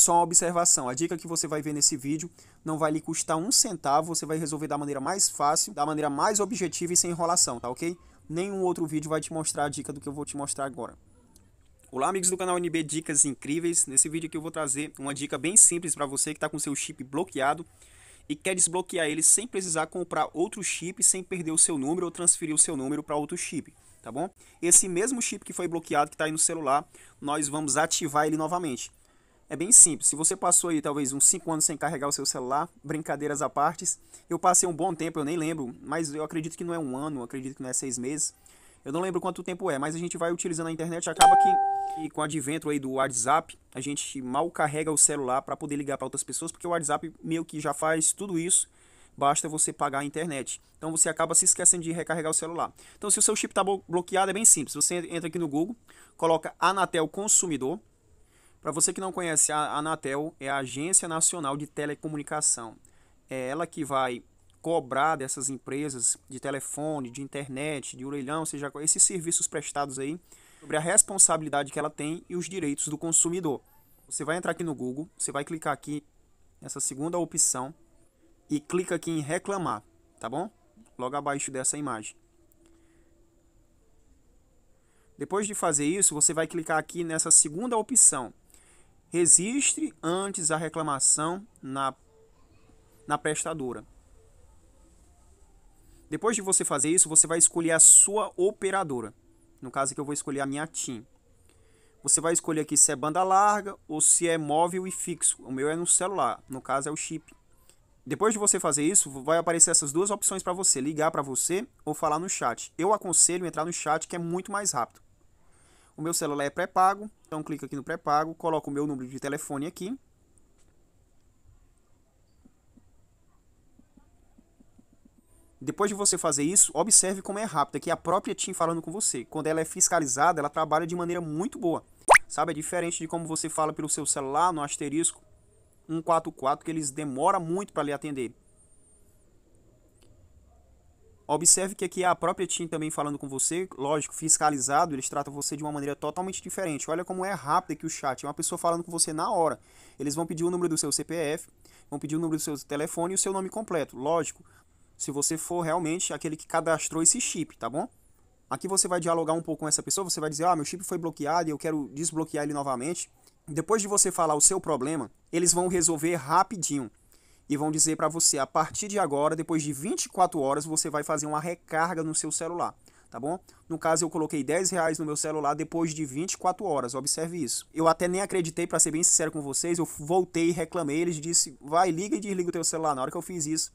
Só uma observação, a dica que você vai ver nesse vídeo não vai lhe custar um centavo, você vai resolver da maneira mais fácil, da maneira mais objetiva e sem enrolação, tá ok? Nenhum outro vídeo vai te mostrar a dica do que eu vou te mostrar agora. Olá amigos do canal NB Dicas Incríveis, nesse vídeo aqui eu vou trazer uma dica bem simples para você que está com seu chip bloqueado e quer desbloquear ele sem precisar comprar outro chip, sem perder o seu número ou transferir o seu número para outro chip tá bom? Esse mesmo chip que foi bloqueado, que está aí no celular, nós vamos ativar ele novamente é bem simples. Se você passou aí talvez uns 5 anos sem carregar o seu celular, brincadeiras à parte, eu passei um bom tempo, eu nem lembro, mas eu acredito que não é um ano, acredito que não é seis meses. Eu não lembro quanto tempo é, mas a gente vai utilizando a internet acaba que, com o advento aí do WhatsApp, a gente mal carrega o celular para poder ligar para outras pessoas, porque o WhatsApp meio que já faz tudo isso basta você pagar a internet. Então você acaba se esquecendo de recarregar o celular. Então se o seu chip está bloqueado é bem simples. Você entra aqui no Google, coloca Anatel Consumidor, para você que não conhece, a Anatel é a Agência Nacional de Telecomunicação. É ela que vai cobrar dessas empresas de telefone, de internet, de orelhão, seja esses serviços prestados aí, sobre a responsabilidade que ela tem e os direitos do consumidor. Você vai entrar aqui no Google, você vai clicar aqui nessa segunda opção e clica aqui em reclamar, tá bom? Logo abaixo dessa imagem. Depois de fazer isso, você vai clicar aqui nessa segunda opção, Registre antes a reclamação na, na prestadora. Depois de você fazer isso, você vai escolher a sua operadora. No caso aqui eu vou escolher a minha TIM. Você vai escolher aqui se é banda larga ou se é móvel e fixo. O meu é no celular, no caso é o chip. Depois de você fazer isso, vai aparecer essas duas opções para você, ligar para você ou falar no chat. Eu aconselho entrar no chat que é muito mais rápido. O meu celular é pré-pago, então clico aqui no pré-pago, coloco o meu número de telefone aqui. Depois de você fazer isso, observe como é rápido, aqui é a própria TIM falando com você. Quando ela é fiscalizada, ela trabalha de maneira muito boa. Sabe, é diferente de como você fala pelo seu celular, no asterisco 144, que eles demoram muito para lhe atender. Observe que aqui é a própria TIM também falando com você, lógico, fiscalizado, eles tratam você de uma maneira totalmente diferente. Olha como é rápido aqui o chat, é uma pessoa falando com você na hora. Eles vão pedir o número do seu CPF, vão pedir o número do seu telefone e o seu nome completo, lógico. Se você for realmente aquele que cadastrou esse chip, tá bom? Aqui você vai dialogar um pouco com essa pessoa, você vai dizer, ah, meu chip foi bloqueado e eu quero desbloquear ele novamente. Depois de você falar o seu problema, eles vão resolver rapidinho e vão dizer para você a partir de agora, depois de 24 horas, você vai fazer uma recarga no seu celular, tá bom? No caso, eu coloquei 10 reais no meu celular depois de 24 horas, observe isso. Eu até nem acreditei, para ser bem sincero com vocês, eu voltei e reclamei, eles disse, vai, liga e desliga o teu celular. Na hora que eu fiz isso,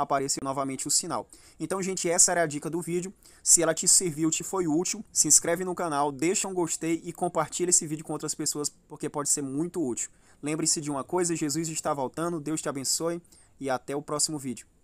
aparecer novamente o sinal. Então, gente, essa era a dica do vídeo. Se ela te serviu, te foi útil, se inscreve no canal, deixa um gostei e compartilha esse vídeo com outras pessoas, porque pode ser muito útil. Lembre-se de uma coisa, Jesus está voltando, Deus te abençoe e até o próximo vídeo.